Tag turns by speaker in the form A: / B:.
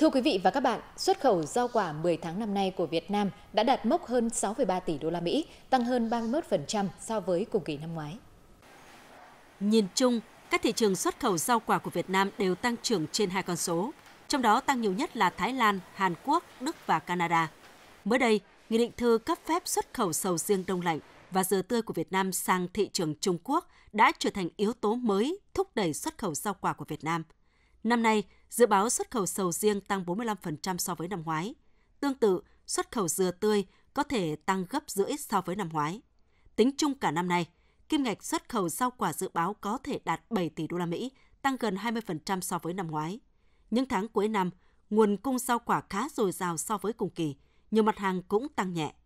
A: Thưa quý vị và các bạn, xuất khẩu rau quả 10 tháng năm nay của Việt Nam đã đạt mốc hơn 6,3 tỷ đô la Mỹ, tăng hơn 31% so với cùng kỳ năm ngoái. Nhìn
B: chung, các thị trường xuất khẩu rau quả của Việt Nam đều tăng trưởng trên hai con số, trong đó tăng nhiều nhất là Thái Lan, Hàn Quốc, Đức và Canada. Mới đây, Nghị định thư cấp phép xuất khẩu sầu riêng đông lạnh và dừa tươi của Việt Nam sang thị trường Trung Quốc đã trở thành yếu tố mới thúc đẩy xuất khẩu rau quả của Việt Nam. Năm nay, Dự báo xuất khẩu sầu riêng tăng 45% so với năm ngoái. Tương tự, xuất khẩu dừa tươi có thể tăng gấp rưỡi so với năm ngoái. Tính chung cả năm nay, kim ngạch xuất khẩu rau quả dự báo có thể đạt 7 tỷ đô la Mỹ, tăng gần 20% so với năm ngoái. Những tháng cuối năm, nguồn cung rau quả khá dồi dào so với cùng kỳ, nhiều mặt hàng cũng tăng nhẹ.